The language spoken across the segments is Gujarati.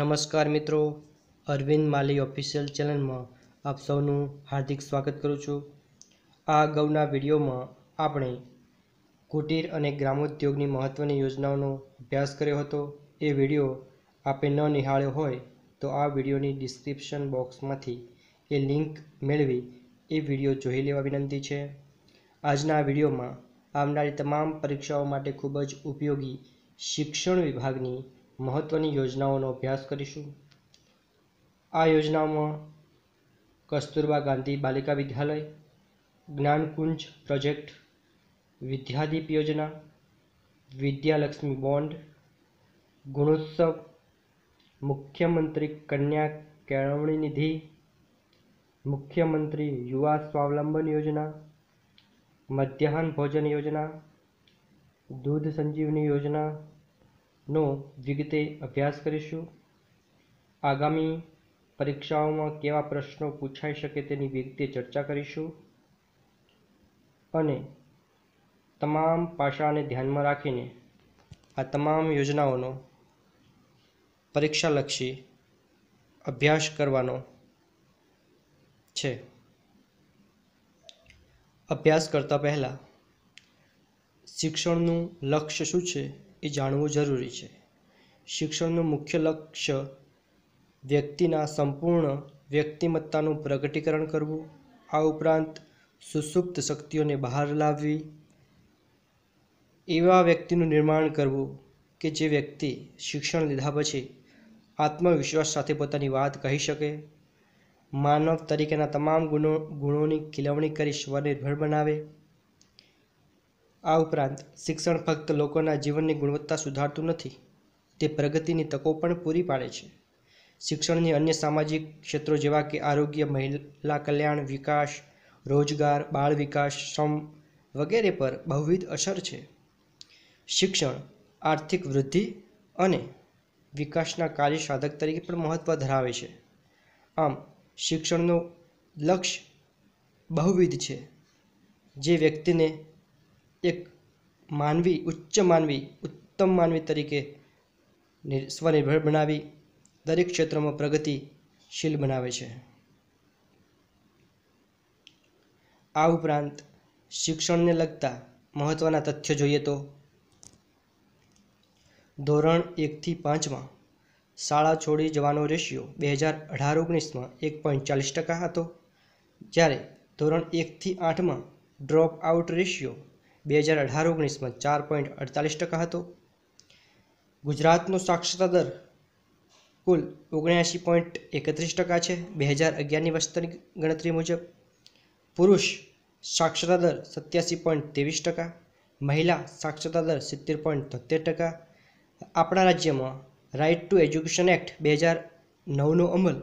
નમસ્કાર મિત્રો અરવિંદ માલી ઓફિશિયલ ચેનલમાં આપ સૌનું હાર્દિક સ્વાગત કરું છું આ અગાઉના વિડીયોમાં આપણે કુટીર અને ગ્રામોદ્યોગની મહત્ત્વની યોજનાઓનો અભ્યાસ કર્યો હતો એ વિડીયો આપે ન નિહાળ્યો હોય તો આ વિડીયોની ડિસ્ક્રિપ્શન બોક્સમાંથી એ લિંક મેળવી એ વિડીયો જોઈ લેવા વિનંતી છે આજના વિડીયોમાં આવનારી તમામ પરીક્ષાઓ માટે ખૂબ જ ઉપયોગી શિક્ષણ વિભાગની મહત્ત્વની યોજનાઓનો અભ્યાસ કરીશું આ યોજનાઓમાં કસ્તુરબા ગાંધી બાલિકા વિદ્યાલય જ્ઞાનકુંજ પ્રોજેક્ટ વિદ્યાદીપ યોજના વિદ્યાલક્ષ્મી બોન્ડ ગુણોત્સવ મુખ્યમંત્રી કન્યા કેળવણી નિધિ મુખ્યમંત્રી યુવા સ્વાવલંબન યોજના મધ્યાહન ભોજન યોજના દૂધ સંજીવની યોજના નો વિગતે અભ્યાસ કરીશું આગામી પરીક્ષાઓમાં કેવા પ્રશ્નો પૂછાઈ શકે તેની વિગતે ચર્ચા કરીશું અને તમામ પાસાને ધ્યાનમાં રાખીને આ તમામ યોજનાઓનો પરીક્ષાલક્ષી અભ્યાસ કરવાનો છે અભ્યાસ કરતાં પહેલાં શિક્ષણનું લક્ષ્ય શું છે એ જાણવું જરૂરી છે શિક્ષણનું મુખ્ય લક્ષ્ય વ્યક્તિના સંપૂર્ણ વ્યક્તિમત્તાનું પ્રગટીકરણ કરવું આ ઉપરાંત સુસુપ્ત શક્તિઓને બહાર લાવવી એવા વ્યક્તિનું નિર્માણ કરવું કે જે વ્યક્તિ શિક્ષણ લીધા પછી આત્મવિશ્વાસ સાથે પોતાની વાત કહી શકે માનવ તરીકેના તમામ ગુણો ગુણોની ખીલવણી કરી સ્વનિર્ભર બનાવે આ ઉપરાંત શિક્ષણ ફક્ત લોકોના જીવનની ગુણવત્તા સુધારતું નથી તે પ્રગતિની તકો પણ પૂરી પાડે છે શિક્ષણની અન્ય સામાજિક ક્ષેત્રો જેવા કે આરોગ્ય મહિલા કલ્યાણ વિકાસ રોજગાર બાળ વિકાસ શ્રમ વગેરે પર બહુવિધ અસર છે શિક્ષણ આર્થિક વૃદ્ધિ અને વિકાસના કાર્ય સાધક તરીકે પણ મહત્ત્વ ધરાવે છે આમ શિક્ષણનો લક્ષ્ય બહુવિધ છે જે વ્યક્તિને એક માનવી ઉચ્ચ માનવી ઉત્તમ માનવી તરીકે સ્વનિર્ભર બનાવી દરેક ક્ષેત્રમાં પ્રગતિશીલ બનાવે છે આ ઉપરાંત શિક્ષણને લગતા મહત્ત્વના તથ્યો જોઈએ તો ધોરણ એકથી પાંચમાં શાળા છોડી જવાનો રેશિયો બે હજાર અઢાર ઓગણીસમાં એક પોઈન્ટ ચાલીસ ટકા હતો જ્યારે ધોરણ એકથી આઠમાં ડ્રોપ આઉટ રેશિયો બે હજાર અઢાર ઓગણીસમાં ચાર પોઈન્ટ અડતાલીસ ટકા હતો ગુજરાતનો સાક્ષરતા દર કુલ ઓગણ્યાસી પોઈન્ટ એકત્રીસ ટકા છે બે હજાર અગિયારની વસ્તીની ગણતરી મુજબ પુરુષ સાક્ષરતા દર સત્યાસી પોઈન્ટ ત્રેવીસ ટકા મહિલા સાક્ષરતા દર સિત્તેર પોઈન્ટ તોતેર ટકા આપણા રાજ્યમાં રાઇટ ટુ એજ્યુકેશન એક્ટ બે હજાર નવનો અમલ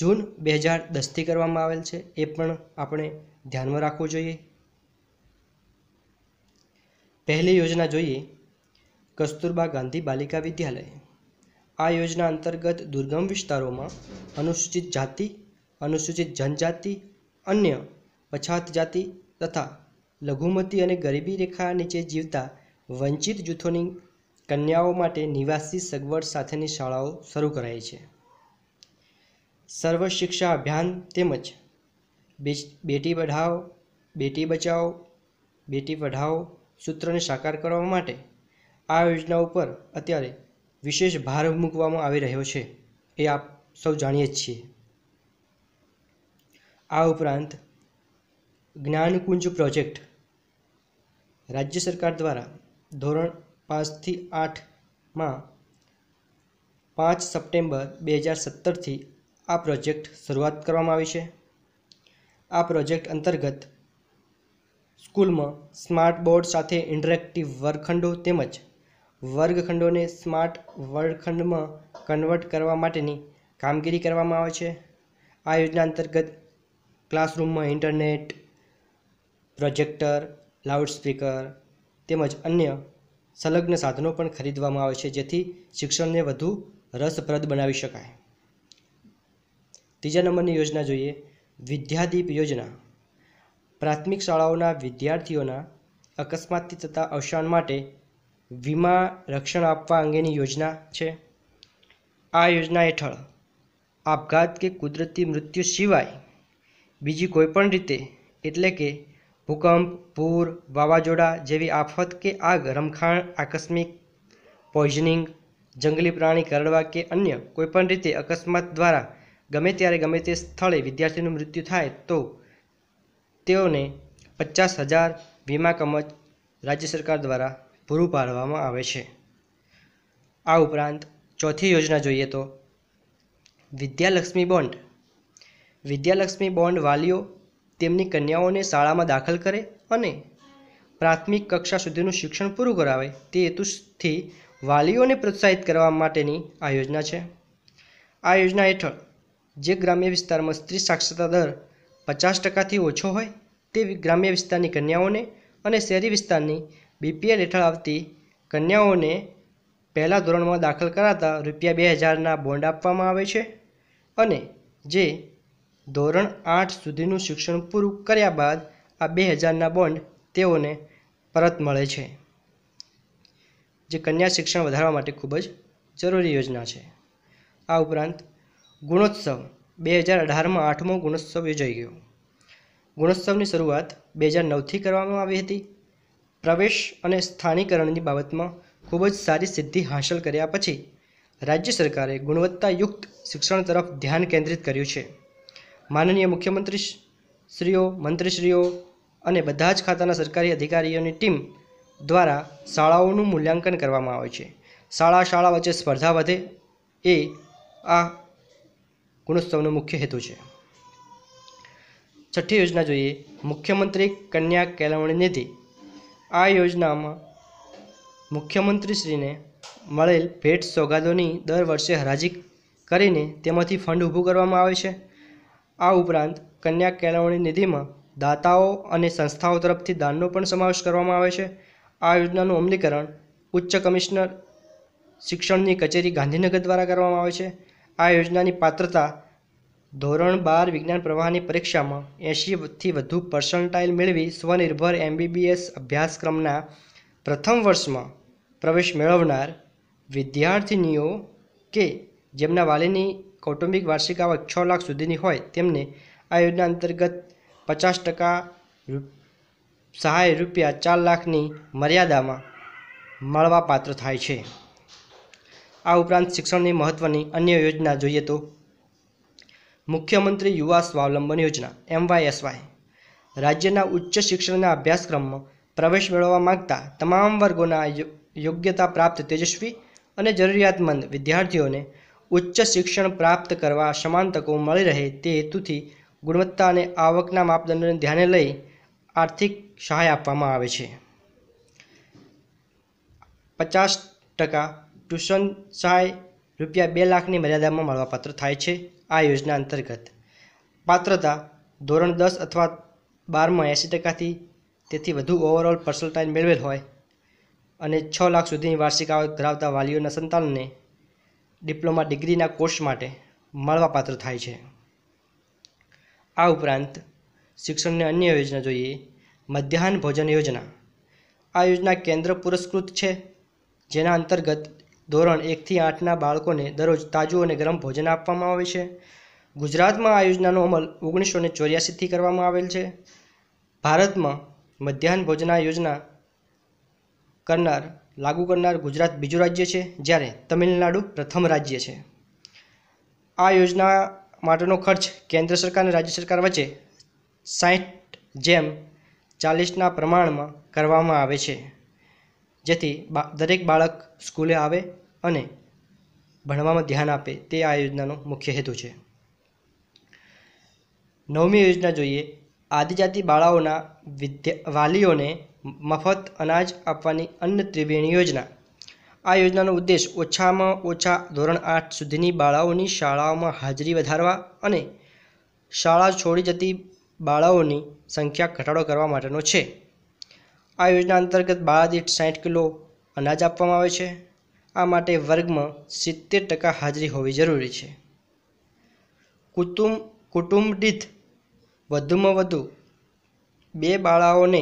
જૂન બે હજાર દસથી કરવામાં આવેલ છે એ પણ આપણે ધ્યાનમાં રાખવું જોઈએ પહેલી યોજના જોઈએ કસ્તુરબા ગાંધી બાલિકા વિદ્યાલય આ યોજના અંતર્ગત દુર્ગમ વિસ્તારોમાં અનુસૂચિત જાતિ અનુસૂચિત જનજાતિ અન્ય પછાત જાતિ તથા લઘુમતી અને ગરીબી રેખા નીચે જીવતા વંચિત જૂથોની કન્યાઓ માટે નિવાસી સગવડ સાથેની શાળાઓ શરૂ કરાઈ છે સર્વ શિક્ષા અભિયાન તેમજ બેટી પઢાઓ બેટી બચાઓ બેટી પઢાઓ સૂત્રને સાકાર કરવા માટે આ યોજના ઉપર અત્યારે વિશેષ ભાર મૂકવામાં આવી રહ્યો છે એ આપ સૌ જાણીએ જ છીએ આ ઉપરાંત જ્ઞાનકુંજ પ્રોજેક્ટ રાજ્ય સરકાર દ્વારા ધોરણ પાંચથી આઠમાં પાંચ સપ્ટેમ્બર બે હજાર સત્તરથી આ પ્રોજેક્ટ શરૂઆત કરવામાં આવી છે આ પ્રોજેક્ટ અંતર્ગત સ્કૂલમાં સ્માર્ટ બોર્ડ સાથે ઇન્ટરેક્ટિવ વર્ગખંડો તેમજ વર્ગખંડોને સ્માર્ટ વર્ગખંડમાં કન્વર્ટ કરવા માટેની કામગીરી કરવામાં આવે છે આ યોજના અંતર્ગત ક્લાસરૂમમાં ઇન્ટરનેટ પ્રોજેક્ટર લાઉડસ્પીકર તેમજ અન્ય સંલગ્ન સાધનો પણ ખરીદવામાં આવે છે જેથી શિક્ષણને વધુ રસપ્રદ બનાવી શકાય ત્રીજા નંબરની યોજના જોઈએ વિદ્યાદીપ યોજના પ્રાથમિક શાળાઓના વિદ્યાર્થીઓના અકસ્માતથી થતા અવસાન માટે વીમા રક્ષણ આપવા અંગેની યોજના છે આ યોજના હેઠળ આપઘાત કે કુદરતી મૃત્યુ સિવાય બીજી કોઈપણ રીતે એટલે કે ભૂકંપ પૂર વાવાઝોડા જેવી આફત કે આગ રમખાણ આકસ્મિક પોઈઝનિંગ જંગલી પ્રાણી કરડવા કે અન્ય કોઈપણ રીતે અકસ્માત દ્વારા ગમે ત્યારે ગમે તે સ્થળે વિદ્યાર્થીનું મૃત્યુ થાય તો તેઓને પચાસ હજાર વીમા કમચ રાજ્ય સરકાર દ્વારા પૂરું પાડવામાં આવે છે આ ઉપરાંત ચોથી યોજના જોઈએ તો વિદ્યાલક્ષ્મી બોન્ડ વિદ્યાલક્ષ્મી બોન્ડ વાલીઓ તેમની કન્યાઓને શાળામાં દાખલ કરે અને પ્રાથમિક કક્ષા સુધીનું શિક્ષણ પૂરું કરાવે તે હેતુથી વાલીઓને પ્રોત્સાહિત કરવા માટેની આ યોજના છે આ યોજના હેઠળ જે ગ્રામ્ય વિસ્તારમાં સ્ત્રી સાક્ષરતા દર પચાસ ટકાથી ઓછો હોય તે ગ્રામ્ય વિસ્તારની કન્યાઓને અને શહેરી વિસ્તારની બીપીએલ હેઠળ આવતી કન્યાઓને પહેલાં ધોરણમાં દાખલ કરાતા રૂપિયા બે હજારના બોન્ડ આપવામાં આવે છે અને જે ધોરણ આઠ સુધીનું શિક્ષણ પૂરું કર્યા બાદ આ બે હજારના બોન્ડ તેઓને પરત મળે છે જે કન્યા શિક્ષણ વધારવા માટે ખૂબ જ જરૂરી યોજના છે આ ઉપરાંત ગુણોત્સવ બે હજાર અઢારમાં આઠમો ગુણોત્સવ યોજાઈ ગયો ગુણોત્સવની શરૂઆત બે હજાર નવથી કરવામાં આવી હતી પ્રવેશ અને સ્થાનિકરણની બાબતમાં ખૂબ જ સારી સિદ્ધિ હાંસલ કર્યા પછી રાજ્ય સરકારે ગુણવત્તાયુક્ત શિક્ષણ તરફ ધ્યાન કેન્દ્રિત કર્યું છે માનનીય મુખ્યમંત્રી શ્રીઓ મંત્રીશ્રીઓ અને બધા જ ખાતાના સરકારી અધિકારીઓની ટીમ દ્વારા શાળાઓનું મૂલ્યાંકન કરવામાં આવે છે શાળા શાળા વચ્ચે સ્પર્ધા વધે એ આ ગુણોત્સવનો મુખ્ય હેતુ છે છઠ્ઠી યોજના જોઈએ મુખ્યમંત્રી કન્યા કેળવણી નિધિ આ યોજનામાં મુખ્યમંત્રીશ્રીને મળેલ ભેટ સોગાદોની દર વર્ષે હરાજી કરીને તેમાંથી ફંડ ઊભું કરવામાં આવે છે આ ઉપરાંત કન્યા કેળવણી નિધિમાં દાતાઓ અને સંસ્થાઓ તરફથી દાનનો પણ સમાવેશ કરવામાં આવે છે આ યોજનાનું અમલીકરણ ઉચ્ચ કમિશનર શિક્ષણની કચેરી ગાંધીનગર દ્વારા કરવામાં આવે છે આ યોજનાની પાત્રતા ધોરણ બાર વિજ્ઞાન પ્રવાહની પરીક્ષામાં એંશીથી વધુ પર્સન્ટાઇલ મેળવી સ્વનિર્ભર એમબીબીએસ અભ્યાસક્રમના પ્રથમ વર્ષમાં પ્રવેશ મેળવનાર વિદ્યાર્થિનીઓ કે જેમના વાલીની કૌટુંબિક વાર્ષિક આવક છ લાખ સુધીની હોય તેમને આ યોજના અંતર્ગત પચાસ ટકા સહાય રૂપિયા ચાર લાખની મર્યાદામાં મળવા પાત્ર થાય છે આ ઉપરાંત શિક્ષણની મહત્ત્વની અન્ય યોજના જોઈએ તો મુખ્યમંત્રી યુવા સ્વાવલંબન યોજના એસ વાય રાજ્યના ઉચ્ચ શિક્ષણના અભ્યાસક્રમમાં પ્રવેશ મેળવવા માંગતા તમામ વર્ગોના યોગ્યતા પ્રાપ્ત તેજસ્વી અને જરૂરિયાતમંદ વિદ્યાર્થીઓને ઉચ્ચ શિક્ષણ પ્રાપ્ત કરવા સમાન તકો મળી રહે તે હેતુથી ગુણવત્તા અને આવકના માપદંડોને ધ્યાને લઈ આર્થિક સહાય આપવામાં આવે છે પચાસ ટકા ટ્યુશન સહાય રૂપિયા બે લાખની મર્યાદામાં મળવાપાત્ર થાય છે આ યોજના અંતર્ગત પાત્રતા ધોરણ દસ અથવા બારમાં એંસી ટકાથી તેથી વધુ ઓવરઓલ પર્સન્ટાઇલ મેળવેલ હોય અને છ લાખ સુધીની વાર્ષિક આવક ધરાવતા વાલીઓના સંતાનને ડિપ્લોમા ડિગ્રીના કોર્સ માટે મળવાપાત્ર થાય છે આ ઉપરાંત શિક્ષણની અન્ય યોજના જોઈએ મધ્યાહન ભોજન યોજના આ યોજના કેન્દ્ર પુરસ્કૃત છે જેના અંતર્ગત ધોરણ એકથી આઠના બાળકોને દરરોજ તાજું અને ગરમ ભોજન આપવામાં આવે છે ગુજરાતમાં આ યોજનાનો અમલ ઓગણીસો ને ચોર્યાસીથી કરવામાં આવેલ છે ભારતમાં મધ્યાહન ભોજના યોજના કરનાર લાગુ કરનાર ગુજરાત બીજું રાજ્ય છે જ્યારે તમિલનાડુ પ્રથમ રાજ્ય છે આ યોજના માટેનો ખર્ચ કેન્દ્ર સરકાર અને રાજ્ય સરકાર વચ્ચે સાહીઠ જેમ ચાલીસના પ્રમાણમાં કરવામાં આવે છે જેથી દરેક બાળક સ્કૂલે આવે અને ભણવામાં ધ્યાન આપે તે આ યોજનાનો મુખ્ય હેતુ છે નવમી યોજના જોઈએ આદિજાતિ બાળાઓના વિદ્યા વાલીઓને મફત અનાજ આપવાની અન્ન ત્રિવેણી યોજના આ યોજનાનો ઉદ્દેશ ઓછામાં ઓછા ધોરણ આઠ સુધીની બાળાઓની શાળાઓમાં હાજરી વધારવા અને શાળા છોડી જતી બાળાઓની સંખ્યા ઘટાડો કરવા માટેનો છે આ યોજના અંતર્ગત બાળાદીઠ સાઠ કિલો અનાજ આપવામાં આવે છે આ માટે વર્ગમાં સિત્તેર ટકા હાજરી હોવી જરૂરી છે કુટુંબ કુટુંબ દીઠ વધુમાં વધુ બે બાળાઓને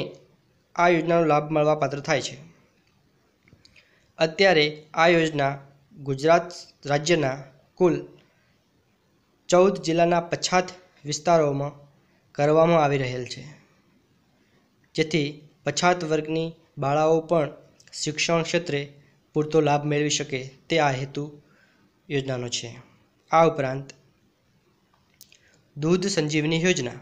આ યોજનાનો લાભ મળવા પાત્ર થાય છે અત્યારે આ યોજના ગુજરાત રાજ્યના કુલ ચૌદ જિલ્લાના પછાત વિસ્તારોમાં કરવામાં આવી રહેલ છે જેથી પછાત વર્ગની બાળાઓ પણ શિક્ષણ ક્ષેત્રે પૂરતો લાભ મેળવી શકે તે આ હેતુ યોજનાનો છે આ ઉપરાંત દૂધ સંજીવની યોજના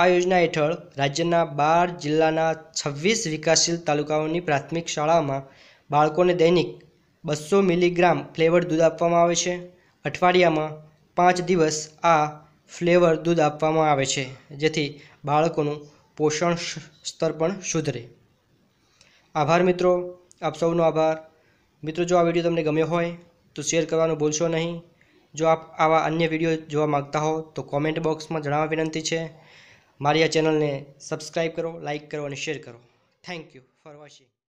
આ યોજના હેઠળ રાજ્યના બાર જિલ્લાના છવ્વીસ વિકાસશીલ તાલુકાઓની પ્રાથમિક શાળામાં બાળકોને દૈનિક બસો મિલીગ્રામ ફ્લેવર દૂધ આપવામાં આવે છે અઠવાડિયામાં પાંચ દિવસ આ ફ્લેવર દૂધ આપવામાં આવે છે જેથી બાળકોનું પોષણ સ્તર પણ સુધરે આભાર મિત્રો આપ સૌનો આભાર મિત્રો જો આ વિડીયો તમને ગમ્યો હોય તો શેર કરવાનું ભૂલશો નહીં જો આપ આવા અન્ય વિડીયો જોવા માગતા હો તો કોમેન્ટ બોક્સમાં જણાવવા વિનંતી છે મારી આ ચેનલને સબસ્ક્રાઈબ કરો લાઇક કરો અને શેર કરો થેન્ક યુ ફોર વોચિંગ